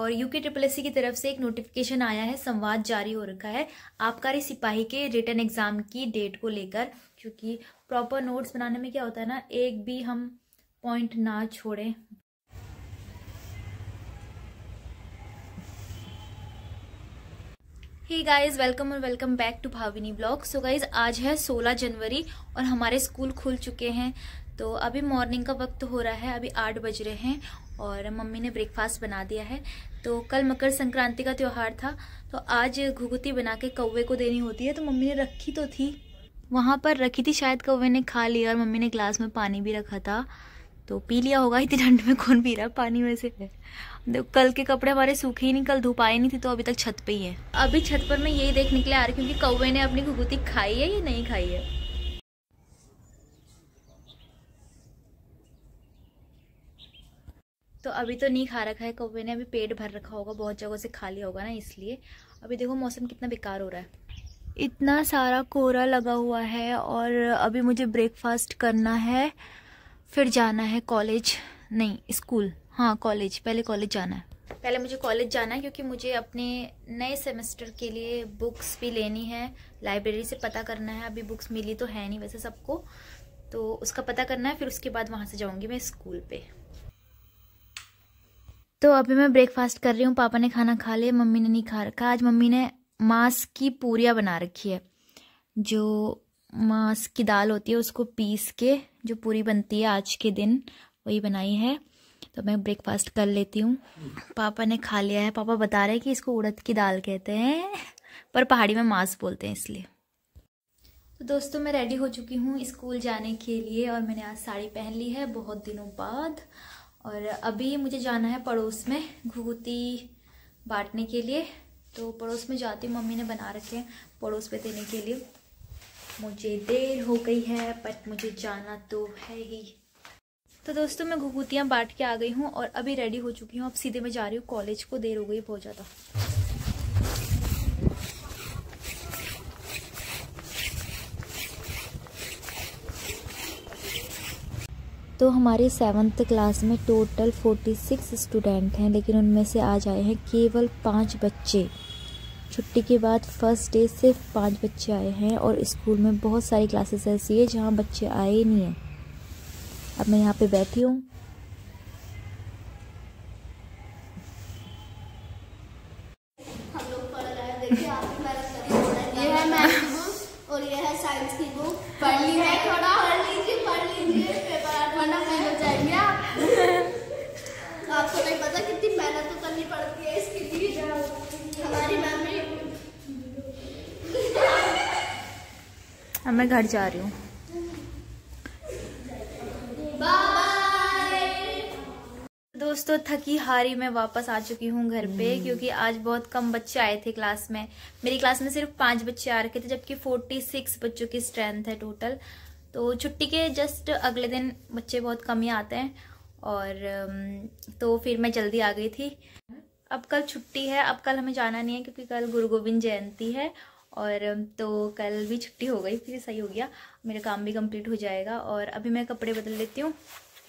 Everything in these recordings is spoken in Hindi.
और यूके ट्रिपल एस की तरफ से एक नोटिफिकेशन आया है संवाद जारी हो रखा है आबकारी सिपाही के रिटर्न एग्जाम की डेट को लेकर क्योंकि प्रॉपर नोट्स बनाने में क्या होता है ना एक भी हम पॉइंट ना छोड़ें ही गाइज़ वेलकम और welcome back to Bhavini blog so guys आज है 16 जनवरी और हमारे स्कूल खुल चुके हैं तो अभी मॉर्निंग का वक्त हो रहा है अभी आठ बज रहे हैं और मम्मी ने ब्रेकफास्ट बना दिया है तो कल मकर संक्रांति का त्यौहार था तो आज घुघुती बना के कौवे को देनी होती है तो मम्मी ने रखी तो थी वहाँ पर रखी थी शायद कौवे ने खा लिया और मम्मी ने ग्लास में पानी भी रखा था तो पी लिया होगा इतनी ठंड में कौन पी रहा है पानी में से देखो तो कल के कपड़े हमारे सूखे ही नहीं कल धूप आई नहीं थी तो अभी तक छत पे ही है अभी छत पर मैं यही देखने के लिए आ रही क्योंकि कौवे ने अपनी घुघुती खाई है या नहीं खाई है तो अभी तो नहीं खा रखा है कौवे ने अभी पेट भर रखा होगा बहुत जगहों से खा लिया होगा ना इसलिए अभी देखो मौसम कितना बेकार हो रहा है इतना सारा कोहरा लगा हुआ है और अभी मुझे ब्रेकफास्ट करना है फिर जाना है कॉलेज नहीं स्कूल हाँ कॉलेज पहले कॉलेज जाना है पहले मुझे कॉलेज जाना है क्योंकि मुझे अपने नए सेमेस्टर के लिए बुक्स भी लेनी है लाइब्रेरी से पता करना है अभी बुक्स मिली तो है नहीं वैसे सबको तो उसका पता करना है फिर उसके बाद वहाँ से जाऊँगी मैं स्कूल पे तो अभी मैं ब्रेकफास्ट कर रही हूँ पापा ने खाना खा लिया मम्मी ने नहीं खा रखा आज मम्मी ने मांस की पूरियाँ बना रखी है जो मांस की दाल होती है उसको पीस के जो पूरी बनती है आज के दिन वही बनाई है तो मैं ब्रेकफास्ट कर लेती हूँ पापा ने खा लिया है पापा बता रहे हैं कि इसको उड़द की दाल कहते हैं पर पहाड़ी में मांस बोलते हैं इसलिए तो दोस्तों मैं रेडी हो चुकी हूँ स्कूल जाने के लिए और मैंने आज साड़ी पहन ली है बहुत दिनों बाद और अभी मुझे जाना है पड़ोस में घूती बांटने के लिए तो पड़ोस में जाती हूँ मम्मी ने बना रखे हैं पड़ोस पे देने के लिए मुझे देर हो गई है बट मुझे जाना तो है ही तो दोस्तों मैं घुघुतियाँ बांट के आ गई हूँ और अभी रेडी हो चुकी हूँ अब सीधे मैं जा रही हूँ कॉलेज को देर हो गई बहुत ज़्यादा तो हमारे सेवन्थ क्लास में टोटल फोर्टी सिक्स स्टूडेंट हैं लेकिन उनमें से आज आए हैं केवल पाँच बच्चे छुट्टी के बाद फर्स्ट डे सिर्फ पाँच बच्चे आए हैं और स्कूल में बहुत सारी क्लासेस ऐसी है जहाँ बच्चे आए ही नहीं हैं अब मैं यहाँ पे बैठी हूँ ये है मैथ की बुक और ये है साइंस की बुक पढ़ ली है थोड़ा अब मैं घर जा रही हूँ दोस्तों थकी हारी मैं वापस आ चुकी हूँ घर पे हम्म। क्योंकि आज बहुत कम बच्चे आए थे क्लास में मेरी क्लास में सिर्फ पांच बच्चे आ रखे थे जबकि फोर्टी सिक्स बच्चों की स्ट्रेंथ है टोटल तो छुट्टी के जस्ट अगले दिन बच्चे बहुत कम ही आते हैं और तो फिर मैं जल्दी आ गई थी अब कल छुट्टी है अब कल हमें जाना नहीं है क्योंकि कल गुरु गोविंद जयंती है और तो कल भी छुट्टी हो गई फिर सही हो गया मेरा काम भी कंप्लीट हो जाएगा और अभी मैं कपड़े बदल लेती हूँ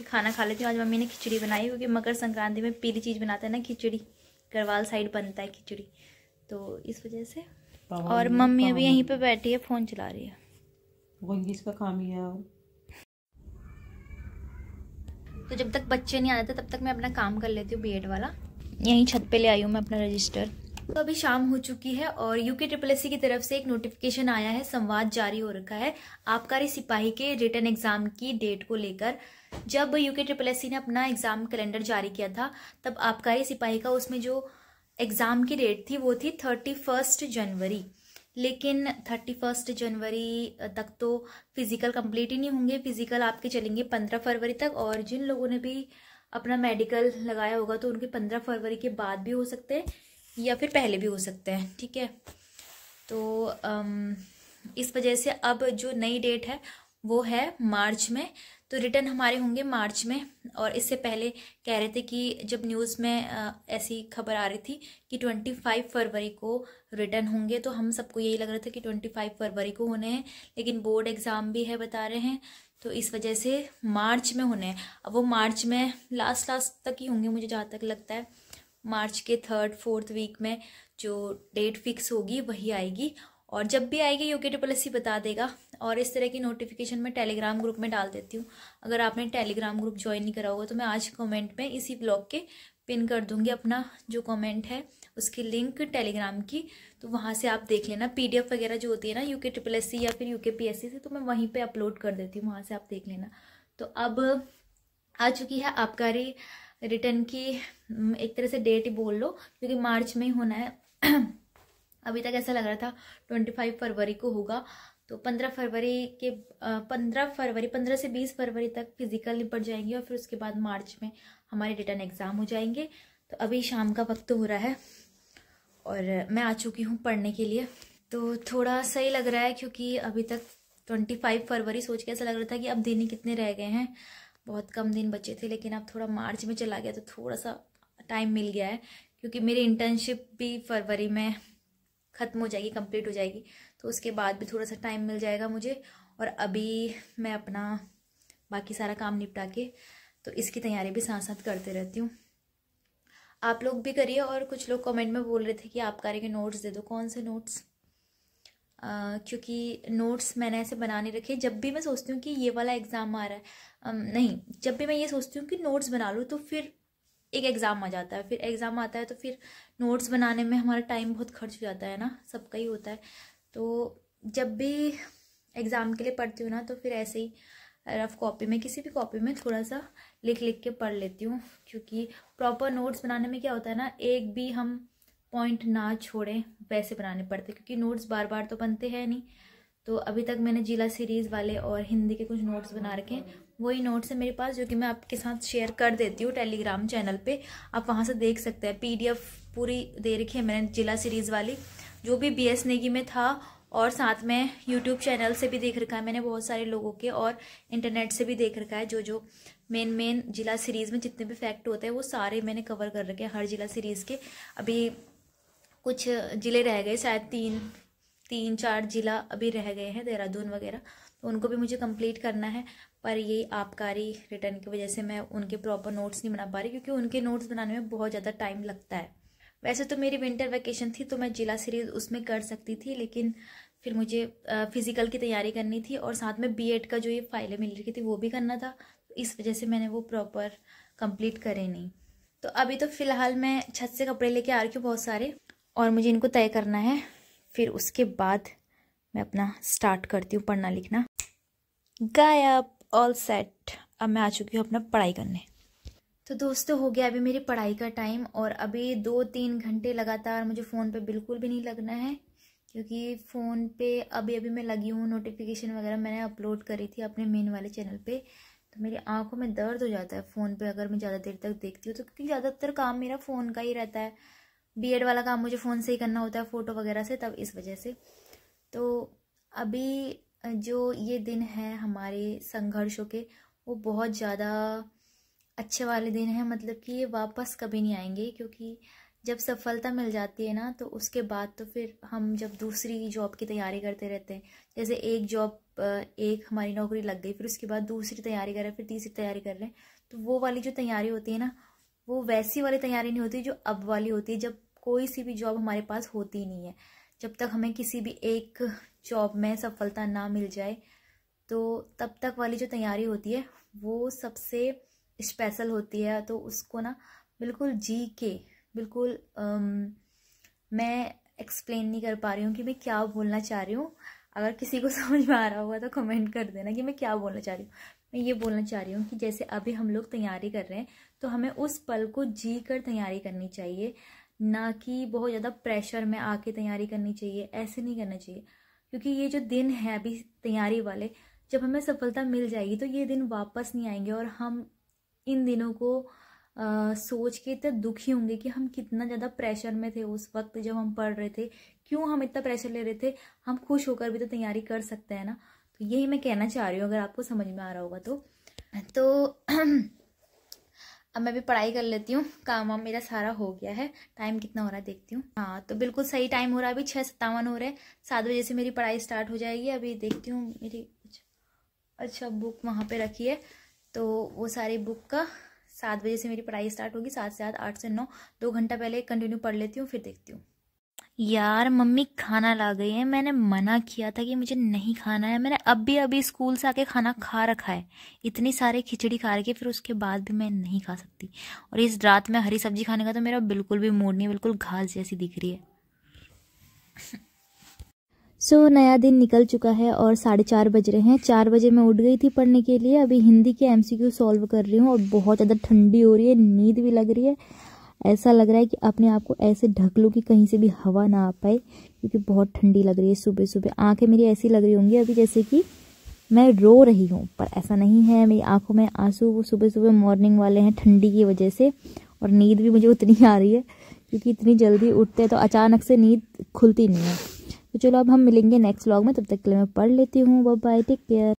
खाना खा लेती हूँ आज मम्मी ने खिचड़ी बनाई क्योंकि मकर संक्रांति में पीली चीज़ बनाता है ना खिचड़ी करवाल साइड बनता है खिचड़ी तो इस वजह से और मम्मी अभी यहीं पर बैठी है फ़ोन चला रही है वही इसका काम ही है तो जब तक बच्चे नहीं आ जाते तब तक मैं अपना काम कर लेती हूँ बी वाला यहीं छत पे ले आई हूँ मैं अपना रजिस्टर तो अभी शाम हो चुकी है और यूके ट्रिपल एस की तरफ से एक नोटिफिकेशन आया है संवाद जारी हो रखा है आबकारी सिपाही के रिटर्न एग्जाम की डेट को लेकर जब यूके ट्रिपल एस ने अपना एग्जाम कैलेंडर जारी किया था तब आबकारी सिपाही का उसमें जो एग्जाम की डेट थी वो थी थर्टी फर्स्ट जनवरी लेकिन थर्टी फर्स्ट जनवरी तक तो फिज़िकल कंप्लीट ही नहीं होंगे फिज़िकल आपके चलेंगे पंद्रह फरवरी तक और जिन लोगों ने भी अपना मेडिकल लगाया होगा तो उनके पंद्रह फरवरी के बाद भी हो सकते हैं या फिर पहले भी हो सकता है ठीक है तो अम, इस वजह से अब जो नई डेट है वो है मार्च में तो रिटर्न हमारे होंगे मार्च में और इससे पहले कह रहे थे कि जब न्यूज़ में ऐसी खबर आ रही थी कि ट्वेंटी फाइव फरवरी को रिटर्न होंगे तो हम सबको यही लग रहा था कि ट्वेंटी फाइव फरवरी को होने हैं लेकिन बोर्ड एग्ज़ाम भी है बता रहे हैं तो इस वजह से मार्च में होने हैं अब वो मार्च में लास्ट लास्ट तक ही होंगे मुझे जहाँ तक लगता है मार्च के थर्ड फोर्थ वीक में जो डेट फिक्स होगी वही आएगी और जब भी आएगी यू के ट्रिपल एस बता देगा और इस तरह की नोटिफिकेशन मैं टेलीग्राम ग्रुप में डाल देती हूँ अगर आपने टेलीग्राम ग्रुप ज्वाइन नहीं करा होगा तो मैं आज कमेंट में इसी ब्लॉग के पिन कर दूँगी अपना जो कमेंट है उसकी लिंक टेलीग्राम की तो वहाँ से आप देख लेना पी वगैरह जो होती है ना यू के ट्रिपल एस सी या फिर यू के पी एस सी से तो मैं वहीं पर अपलोड कर देती हूँ वहाँ से आप देख लेना तो अब आ चुकी है आबकारी रिटर्न की एक तरह से डेट ही बोल लो क्योंकि मार्च में ही होना है अभी तक ऐसा लग रहा था ट्वेंटी फाइव फरवरी को होगा तो पंद्रह फरवरी के पंद्रह फरवरी पंद्रह से बीस फरवरी तक फिजिकल निपट जाएंगे और फिर उसके बाद मार्च में हमारे रिटर्न एग्ज़ाम हो जाएंगे तो अभी शाम का वक्त हो रहा है और मैं आ चुकी हूँ पढ़ने के लिए तो थोड़ा सही लग रहा है क्योंकि अभी तक ट्वेंटी फाइव फरवरी सोच के ऐसा लग रहा था कि अब दिन ही कितने रह गए हैं बहुत कम दिन बचे थे लेकिन अब थोड़ा मार्च में चला गया तो थोड़ा सा टाइम मिल गया है क्योंकि मेरी इंटर्नशिप भी फरवरी में ख़त्म हो जाएगी कंप्लीट हो जाएगी तो उसके बाद भी थोड़ा सा टाइम मिल जाएगा मुझे और अभी मैं अपना बाकी सारा काम निपटा के तो इसकी तैयारी भी साथ साथ करते रहती हूँ आप लोग भी करिए और कुछ लोग कमेंट में बोल रहे थे कि आप करेंगे नोट्स दे दो कौन से नोट्स क्योंकि नोट्स मैंने ऐसे बनाने रखे जब भी मैं सोचती हूँ कि ये वाला एग्ज़ाम आ रहा है नहीं जब भी मैं ये सोचती हूँ कि नोट्स बना लूँ तो फिर एक एग्ज़ाम आ जाता है फिर एग्ज़ाम आता है तो फिर नोट्स बनाने में हमारा टाइम बहुत खर्च हो जाता है ना सबका ही होता है तो जब भी एग्ज़ाम के लिए पढ़ती हूँ ना तो फिर ऐसे ही रफ कॉपी में किसी भी कॉपी में थोड़ा सा लिख लिख के पढ़ लेती हूँ क्योंकि प्रॉपर नोट्स बनाने में क्या होता है ना एक भी हम पॉइंट ना छोड़ें वैसे बनाने पड़ते क्योंकि नोट्स बार बार तो बनते हैं नहीं तो अभी तक मैंने जिला सीरीज़ वाले और हिंदी के कुछ नोट्स बना रखे हैं वही नोट्स हैं मेरे पास जो कि मैं आपके साथ शेयर कर देती हूँ टेलीग्राम चैनल पे आप वहाँ से देख सकते हैं पीडीएफ पूरी दे रखी है मैंने जिला सीरीज़ वाली जो भी बी एस नेगी में था और साथ में यूट्यूब चैनल से भी देख रखा है मैंने बहुत सारे लोगों के और इंटरनेट से भी देख रखा है जो जो मेन मेन जिला सीरीज़ में जितने भी फैक्ट होते हैं वो सारे मैंने कवर कर रखे हैं हर जिला सीरीज़ के अभी कुछ ज़िले रह गए शायद तीन तीन चार ज़िला अभी रह गए हैं देहरादून वगैरह तो उनको भी मुझे कंप्लीट करना है पर ये आबकारी रिटर्न की वजह से मैं उनके प्रॉपर नोट्स नहीं बना पा रही क्योंकि उनके नोट्स बनाने में बहुत ज़्यादा टाइम लगता है वैसे तो मेरी विंटर वैकेशन थी तो मैं जिला सीरीज़ उसमें कर सकती थी लेकिन फिर मुझे फिज़िकल की तैयारी करनी थी और साथ में बी का जो ये फाइलें मिल रही थी वो भी करना था इस वजह से मैंने वो प्रॉपर कंप्लीट करे नहीं तो अभी तो फ़िलहाल मैं छत से कपड़े लेके आ रही हूँ बहुत सारे और मुझे इनको तय करना है फिर उसके बाद मैं अपना स्टार्ट करती हूँ पढ़ना लिखना गायब ऑल सेट अब मैं आ चुकी हूँ अपना पढ़ाई करने तो दोस्तों हो गया अभी मेरी पढ़ाई का टाइम और अभी दो तीन घंटे लगातार मुझे फ़ोन पे बिल्कुल भी नहीं लगना है क्योंकि फ़ोन पे अभी अभी मैं लगी हूँ नोटिफिकेशन वगैरह मैंने अपलोड करी थी अपने मेन वाले चैनल पे तो मेरी आंखों में दर्द हो जाता है फ़ोन पे अगर मैं ज़्यादा देर तक देखती हूँ तो क्योंकि ज़्यादातर काम मेरा फ़ोन का ही रहता है एड वाला काम मुझे फ़ोन से ही करना होता है फ़ोटो वगैरह से तब इस वजह से तो अभी जो ये दिन है हमारे संघर्षों के वो बहुत ज़्यादा अच्छे वाले दिन हैं मतलब कि ये वापस कभी नहीं आएंगे क्योंकि जब सफलता मिल जाती है ना तो उसके बाद तो फिर हम जब दूसरी जॉब की तैयारी करते रहते हैं जैसे एक जॉब एक हमारी नौकरी लग गई फिर उसके बाद दूसरी तैयारी कर रहे हैं फिर तीसरी तैयारी कर रहे हैं तो वो वाली जो तैयारी होती है ना वो वैसी वाली तैयारी नहीं होती जो अब वाली होती है जब कोई सी भी जॉब हमारे पास होती नहीं है जब तक हमें किसी भी एक जॉब में सफलता ना मिल जाए तो तब तक वाली जो तैयारी होती है वो सबसे स्पेशल होती है तो उसको ना बिल्कुल जी के बिल्कुल अम, मैं एक्सप्लेन नहीं कर पा रही हूँ कि मैं क्या बोलना चाह रही हूँ अगर किसी को समझ में आ रहा होगा तो कमेंट कर देना कि मैं क्या बोलना चाह रही हूँ मैं ये बोलना चाह रही हूँ कि जैसे अभी हम लोग तैयारी कर रहे हैं तो हमें उस पल को जी कर तैयारी करनी चाहिए ना कि बहुत ज़्यादा प्रेशर में आके तैयारी करनी चाहिए ऐसे नहीं करना चाहिए क्योंकि ये जो दिन है अभी तैयारी वाले जब हमें सफलता मिल जाएगी तो ये दिन वापस नहीं आएंगे और हम इन दिनों को आ, सोच के इतना दुखी होंगे कि हम कितना ज़्यादा प्रेशर में थे उस वक्त जब हम पढ़ रहे थे क्यों हम इतना प्रेशर ले रहे थे हम खुश होकर भी तो तैयारी कर सकते हैं ना तो यही मैं कहना चाह रही हूँ अगर आपको समझ में आ रहा होगा तो तो अब मैं भी पढ़ाई कर लेती हूँ काम वाम मेरा सारा हो गया है टाइम कितना हो रहा है देखती हूँ हाँ तो बिल्कुल सही टाइम हो रहा है अभी छः सत्तावन हो रहा है सात बजे से मेरी पढ़ाई स्टार्ट हो जाएगी अभी देखती हूँ मेरी अच्छा बुक वहाँ पे रखी है तो वो सारी बुक का सात बजे से मेरी पढ़ाई स्टार्ट होगी सात से आठ आठ से नौ दो घंटा पहले कंटिन्यू पढ़ लेती हूँ फिर देखती हूँ यार मम्मी खाना ला गई है मैंने मना किया था कि मुझे नहीं खाना है मैंने अभी अभी स्कूल से आके खाना खा रखा है इतनी सारी खिचड़ी खा रखी फिर उसके बाद भी मैं नहीं खा सकती और इस रात में हरी सब्जी खाने का तो मेरा बिल्कुल भी मूड नहीं बिल्कुल घास जैसी दिख रही है सो so, नया दिन निकल चुका है और साढ़े चार बज रहे हैं चार बजे मैं उठ गई थी पढ़ने के लिए अभी हिंदी के एमसीक्यू सॉल्व कर रही हूँ और बहुत ज़्यादा ठंडी हो रही है नींद भी लग रही है ऐसा लग रहा है कि अपने आप को ऐसे ढक लूँ कि कहीं से भी हवा ना आ पाए क्योंकि बहुत ठंडी लग रही है सुबह सुबह आंखें मेरी ऐसी लग रही होंगी अभी जैसे कि मैं रो रही हूँ पर ऐसा नहीं है मेरी आंखों में आंसू वो सुबह सुबह मॉर्निंग वाले हैं ठंडी की वजह से और नींद भी मुझे उतनी आ रही है क्योंकि इतनी जल्दी उठते हैं तो अचानक से नींद खुलती नहीं है तो चलो अब हम मिलेंगे नेक्स्ट व्लॉग में तब तक के लिए मैं पढ़ लेती हूँ बाय टेक केयर